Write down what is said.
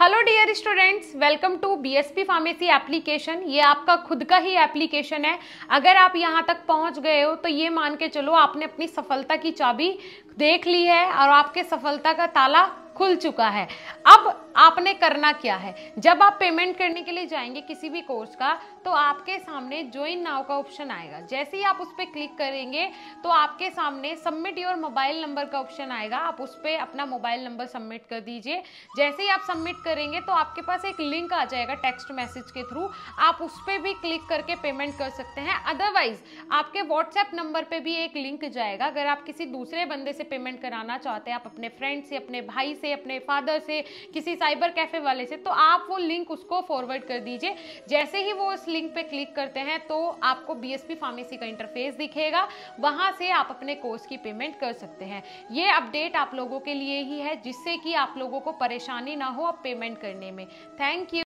hello dear students welcome to BSP pharmacy application ये आपका खुद का ही एप्लीकेशन है अगर आप यहाँ तक पहुँच गए हो तो ये मान के चलो आपने अपनी सफलता की चाबी देख ली है और आपके सफलता का ताला खुल चुका है अब आपने करना क्या है जब आप पेमेंट करने के लिए जाएंगे किसी भी कोर्स का तो आपके सामने ज्वाइन नाव का ऑप्शन आएगा जैसे ही आप उस पर क्लिक करेंगे तो आपके सामने सबमिट योर मोबाइल नंबर का ऑप्शन आएगा आप उस पर अपना मोबाइल नंबर सबमिट कर दीजिए जैसे ही आप सबमिट करेंगे तो आपके पास एक लिंक आ जाएगा टेक्स्ट मैसेज के थ्रू आप उस पर भी क्लिक करके पेमेंट कर सकते हैं अदरवाइज आपके व्हाट्सएप नंबर पर भी एक लिंक जाएगा अगर आप किसी दूसरे बंदे से पेमेंट कराना चाहते हैं आप अपने फ्रेंड से अपने भाई से से अपने फादर से किसी साइबर कैफ़े वाले से तो आप वो लिंक उसको फॉरवर्ड कर दीजिए जैसे ही वो उस लिंक पे क्लिक करते हैं तो आपको बीएसपी फार्मेसी का इंटरफेस दिखेगा वहाँ से आप अपने कोर्स की पेमेंट कर सकते हैं ये अपडेट आप लोगों के लिए ही है जिससे कि आप लोगों को परेशानी ना हो अब पेमेंट करने में थैंक यू